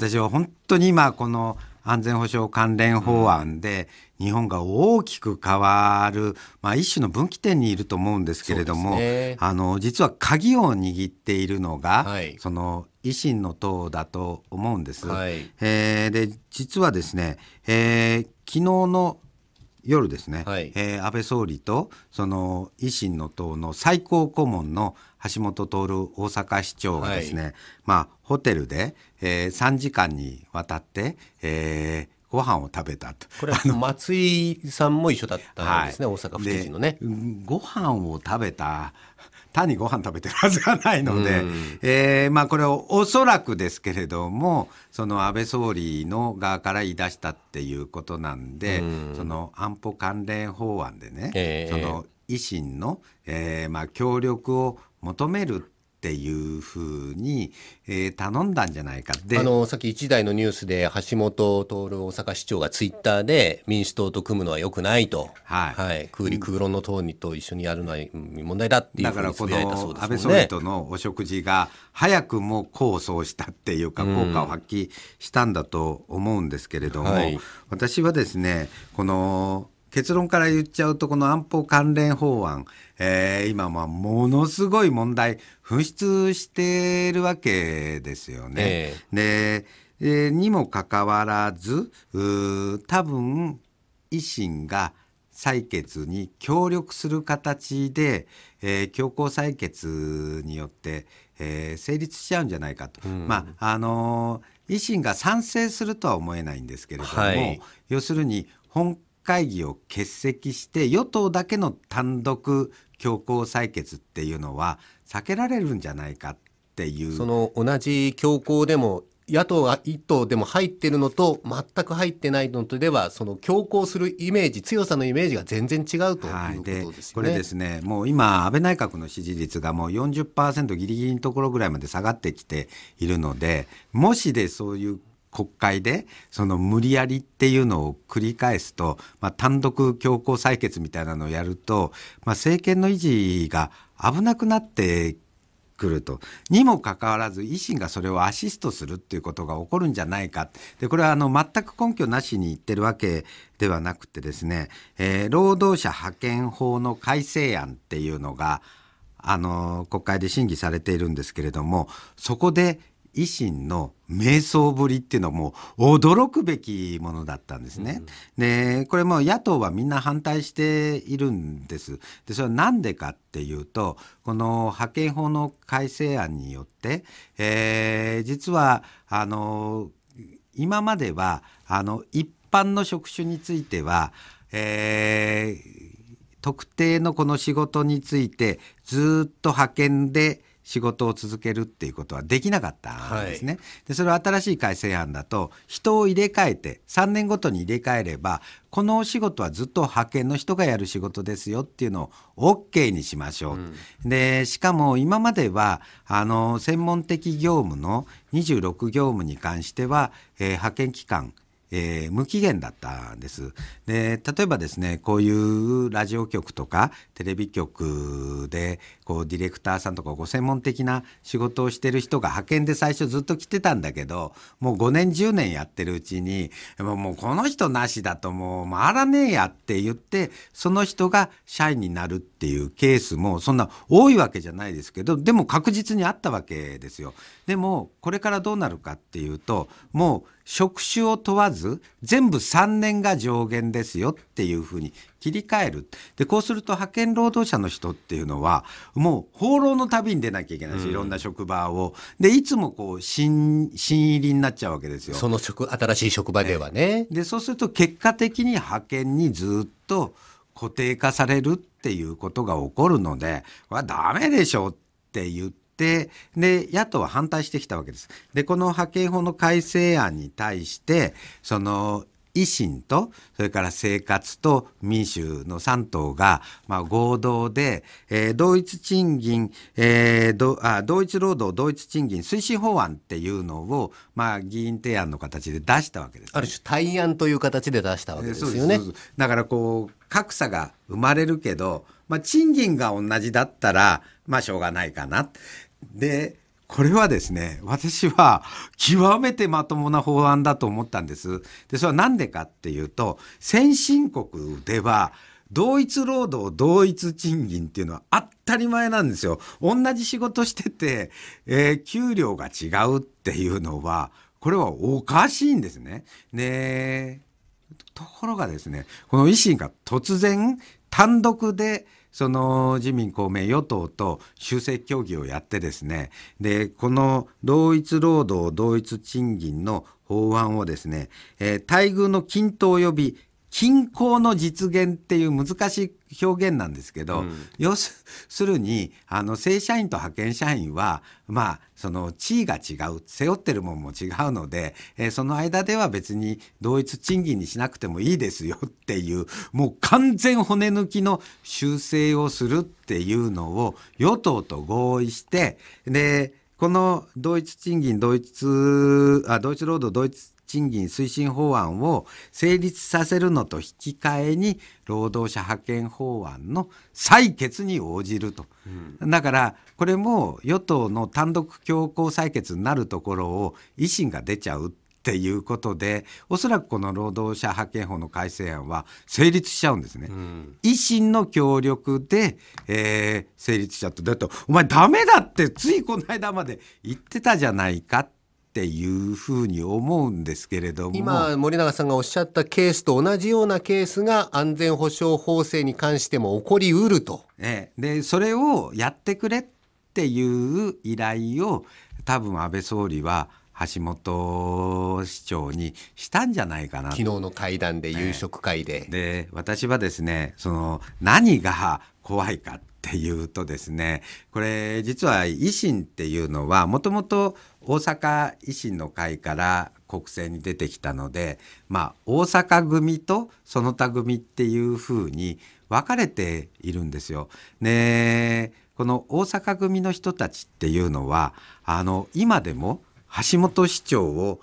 私は本当に今この安全保障関連法案で日本が大きく変わる、まあ、一種の分岐点にいると思うんですけれども、ね、あの実は鍵を握っているのが、はい、その維新の党だと思うんです。はい、えー、で実はですね、えー、昨日の夜ですね、はい、えー、安倍総理とその維新の党の最高顧問の橋下徹大阪市長がですね、はい、まあ、ホテルで、えー、3時間にわたって、えー、ご飯を食べたとこれは松井さんも一緒だったんですね、大阪府知事のね。ご飯を食べた単にご飯食べてるはずがないので、うん、えー、まあ、これをおそらくですけれどもその安倍総理の側から言い出したっていうことなんで、うん、その安保関連法案でね、えー、その維新の、えーまあ、協力を求めるっていうふうに、えー、頼んだんじゃないかであのさっき一台のニュースで橋下徹大阪市長がツイッターで民主党と組むのはよくないと、はいはい、空理空論の党にと一緒にやるのは問題だっていうふうにそうです、ね、だからこの安倍総理とのお食事が早くも功を奏したっていうか効果を発揮したんだと思うんですけれども、うんはい、私はですねこの結論から言っちゃうとこの安保関連法案、えー、今はものすごい問題噴出しているわけですよね。えー、で、えー、にもかかわらず多分維新が採決に協力する形で、えー、強行採決によって、えー、成立しちゃうんじゃないかと。うん、まああのー、維新が賛成するとは思えないんですけれども、はい、要するに本会議を欠席して与党だけの単独強行採決っていうのは避けられるんじゃないかっていうその同じ強行でも野党が1党でも入ってるのと全く入ってないのとではその強行するイメージ強さのイメージが全然違うということですね、れですねもう今安倍内閣の支持率がもう40%ギリギリのところぐらいまで下がってきているのでもしでそういう国会でその無理やりっていうのを繰り返すと、まあ、単独強行採決みたいなのをやると、まあ、政権の維持が危なくなってくると。にもかかわらず維新がそれをアシストするっていうことが起こるんじゃないか。で、これはあの全く根拠なしに言ってるわけではなくてですね、えー、労働者派遣法の改正案っていうのが、あの、国会で審議されているんですけれども、そこで維新の瞑想ぶりっていうのはもう驚くべきものだったんですね。うん、でこれも野党はみんな反対しているんです。でそれは何でかっていうとこの派遣法の改正案によって、えー、実はあの今まではあの一般の職種については、えー、特定のこの仕事についてずっと派遣で仕事を続けるっていうことはできなかったんですね。はい、でそれは新しい改正案だと人を入れ替えて3年ごとに入れ替えればこのお仕事はずっと派遣の人がやる仕事ですよっていうのを OK にしましょう。うん、でしかも今まではあの専門的業務の26業務に関しては、えー、派遣期間えー、無期限だったんです。で例えばですねこういうラジオ局とかテレビ局でこうディレクターさんとかご専門的な仕事をしてる人が派遣で最初ずっと来てたんだけどもう5年10年やってるうちにもうこの人なしだともう回らねえやって言ってその人が社員になるっていうケースもそんな多いわけじゃないですけどでも確実にあったわけですよ。でもこれからどうなるかっていうともう職種を問わず全部3年が上限ですよっていうふうに切り替えるでこうすると派遣労働者の人っていうのはもう放浪の旅に出なきゃいけないし、いろんな職場をでいつもこう新新入りになっちゃうわけですよその職新しい職場ではね。でそうすると結果的に派遣にずっと固定化されるっていうことが起こるのではダメでしょって言って。で野党は反対してきたわけです。でこの派遣法の改正案に対してその維新とそれから生活と民衆の3党が、まあ、合同で、えー、同一賃金、えー、同一労働同一賃金推進法案っていうのを、まあ、議員提案の形で出したわけです、ね、ある種対案という形で出したわけですよね。だからこう格差が生まれるけど、まあ、賃金が同じだったら、まあ、しょうがないかな。で、これはですね、私は極めてまともな法案だと思ったんです。で、それは何でかっていうと、先進国では、同一労働同一賃金っていうのは当たり前なんですよ。同じ仕事してて、えー、給料が違うっていうのは、これはおかしいんですね。ねところがですね、この維新が突然単独で、その自民公明与党と修正協議をやってですねでこの同一労働同一賃金の法案をですね、えー、待遇の均等及び均衡の実現っていう難しい表現なんですけど、うん、要するにあの正社員と派遣社員はまあその地位が違う背負ってるもんも違うので、えー、その間では別に同一賃金にしなくてもいいですよっていうもう完全骨抜きの修正をするっていうのを与党と合意してでこの同一賃金同一あ同一労働同一賃金推進法案を成立させるのと引き換えに労働者派遣法案の採決に応じると、うん、だからこれも与党の単独強行採決になるところを維新が出ちゃうっていうことでおそらくこの労働者派遣法の改正案は成立しちゃうんですね。うん、維新の協力で、えー、成立しちゃっただってお前ダメだってついこの間まで言ってたじゃないかってっていうふうに思うんですけれども今森永さんがおっしゃったケースと同じようなケースが安全保障法制に関しても起こりうると。ええ、でそれをやってくれっていう依頼を多分安倍総理は橋本市長にしたんじゃないかな昨日の会談で夕食会で、で私はですねその何が怖いかっていうとですねこれ実は維新っていうのはもともと大阪維新の会から国政に出てきたので、まあ、大阪組とその他組っていうふうに分かれているんですよ。ねこの大阪組の人たちっていうのはあの今でも橋本市長を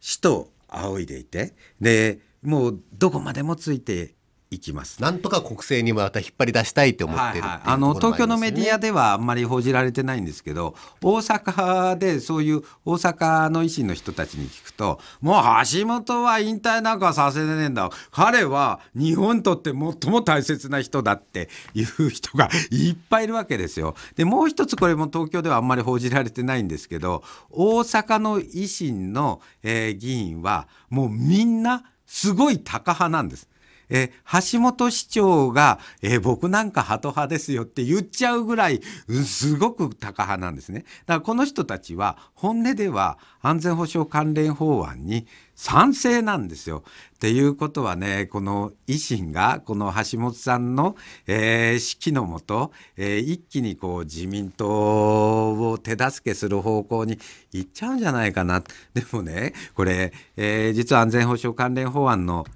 市と仰いでいてでもうどこまでもついて行きます、なんとか国政にまた引っ張り出したいと思ってる、あの東京のメディアではあんまり報じられてないんですけど大阪でそういう大阪の維新の人たちに聞くともう橋本は引退なんかさせねえんだ彼は日本にとって最も大切な人だっていう人がいっぱいいるわけですよ。でもう一つこれも東京ではあんまり報じられてないんですけど大阪の維新の、えー、議員はもうみんなすごいタカ派なんです。えー、橋本市長が、えー、僕なんかハト派ですよって言っちゃうぐらい、すごくタカ派なんですね。だからこの人たちは、本音では安全保障関連法案に賛成なんですよ。っていうことはね、この維新が、この橋本さんの、えー、指揮のもと、えー、一気にこう自民党を手助けする方向に行っちゃうんじゃないかな。でもね、これ、えー、実は安全保障関連法案の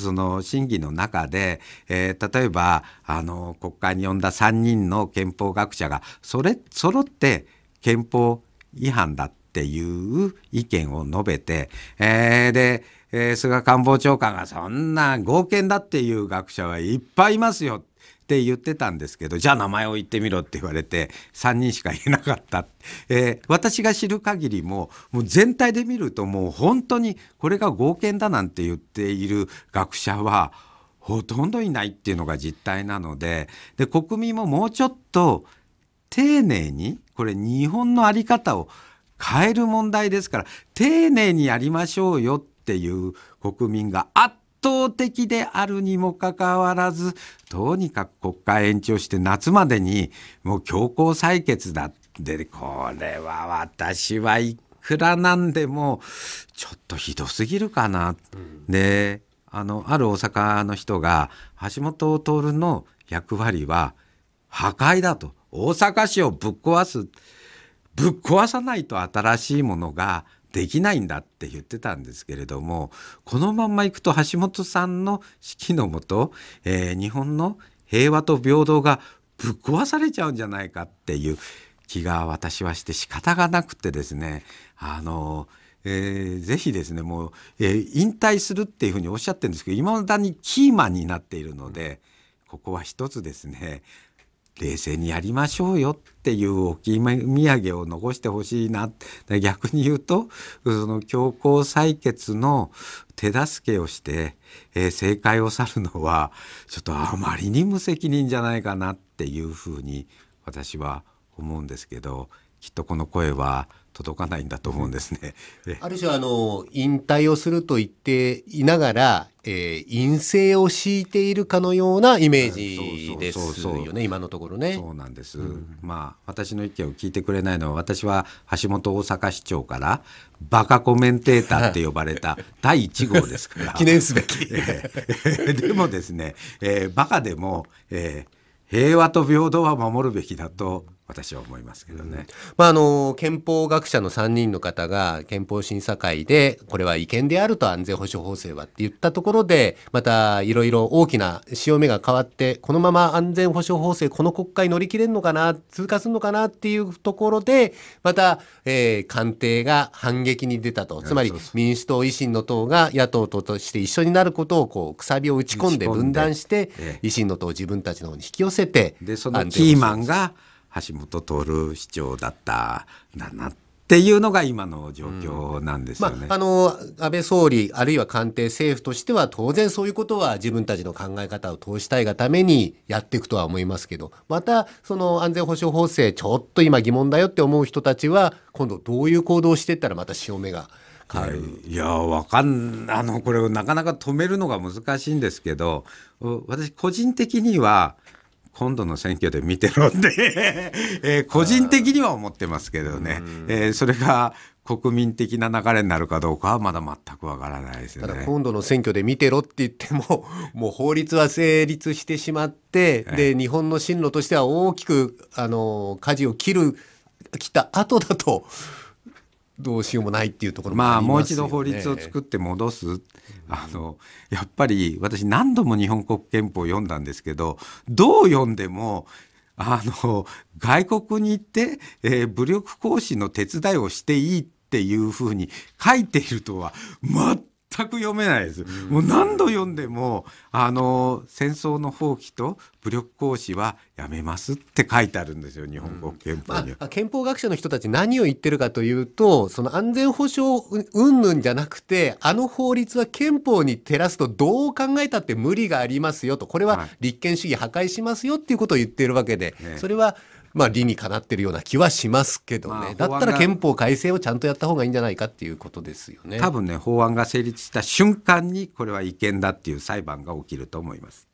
その審議の中で、えー、例えばあの国会に呼んだ3人の憲法学者がそれ揃って憲法違反だっていう意見を述べて、えー、で、えー、菅官房長官がそんな合憲だっていう学者はいっぱいいますよって言ってたんですけどじゃあ名前を言ってみろって言われて3人しか言えなかった、えー、私が知る限りももう全体で見るともう本当にこれが合憲だなんて言っている学者はほとんどいないっていうのが実態なのでで国民ももうちょっと丁寧にこれ日本の在り方を変える問題ですから丁寧にやりましょうよっていう国民があっ倒的であるにもかかわらずとにかく国会延長して夏までにもう強行採決だってこれは私はいくらなんでもちょっとひどすぎるかな。うん、であのある大阪の人が橋本徹の役割は破壊だと大阪市をぶっ壊すぶっ壊さないと新しいものができないんだって言ってたんですけれどもこのまんまいくと橋本さんの指揮のもと、えー、日本の平和と平等がぶっ壊されちゃうんじゃないかっていう気が私はして仕方がなくてですねあのえー、ぜひですねもう、えー、引退するっていうふうにおっしゃってるんですけどいまだにキーマンになっているのでここは一つですね冷静にやりましょうよっていう置き土産を残してほしいな逆に言うとその強行採決の手助けをして、えー、政界を去るのはちょっとあまりに無責任じゃないかなっていうふうに私は思うんですけどきっとこの声は届かないんだと思うんですね。ある種あの引退をすると言っていながら、えー、陰性を敷いているかのようなイメージですよね今のところね。そうなんです、うん、まあ私の意見を聞いてくれないのは私は橋本大阪市長からバカコメンテーターって呼ばれた 第1号ですから記念すべき、えー、でもですね、えー、バカでも、えー、平和と平等は守るべきだと私は思いますけどね、うん、まあ、あの憲法学者の3人の方が憲法審査会でこれは違憲であると安全保障法制はって言ったところでまたいろいろ大きな潮目が変わってこのまま安全保障法制この国会乗り切れるのかな通過するのかなっていうところでまた、えー、官邸が反撃に出たとつまり民主党維新の党が野党として一緒になることをこうくさびを打ち込んで分断して、ええ、維新の党を自分たちの方に引き寄せてでそのキーマンが橋本徹市長だったんだなっていうのが今の状況なんですよね、うんまあ、あの安倍総理あるいは官邸政府としては当然そういうことは自分たちの考え方を通したいがためにやっていくとは思いますけどまたその安全保障法制ちょっと今疑問だよって思う人たちは今度どういう行動をしていったらまた潮目がはい、いやわかんあのこれをなかなか止めるのが難しいんですけど私個人的には今度の選挙で見てろって え個人的には思ってますけどね、えー、それが国民的な流れになるかどうかはまだ全くわからないですよね。今度の選挙で見てろって言っても、もう法律は成立してしまって、で、日本の進路としては大きく、あの、舵を切る、切った後だと、どうしようもないっていうところもありますよ、ね、まあもう一度法律を作って戻す、あのやっぱり私何度も日本国憲法を読んだんですけどどう読んでもあの外国に行って、えー、武力行使の手伝いをしていいっていうふうに書いているとは全く読めないです。もう何度読んでも、あの、戦争の放棄と武力行使はやめますって書いてあるんですよ、日本国憲法には、まあ、憲法学者の人たち何を言ってるかというと、その安全保障云々じゃなくて、あの法律は憲法に照らすとどう考えたって無理がありますよと、これは立憲主義破壊しますよっていうことを言っているわけで、はいそれは、まあ理にかなってるような気はしますけどね、まあ、だったら憲法改正をちゃんとやった方がいいんじゃないかっていうことですよね多分ね法案が成立した瞬間にこれは違憲だっていう裁判が起きると思います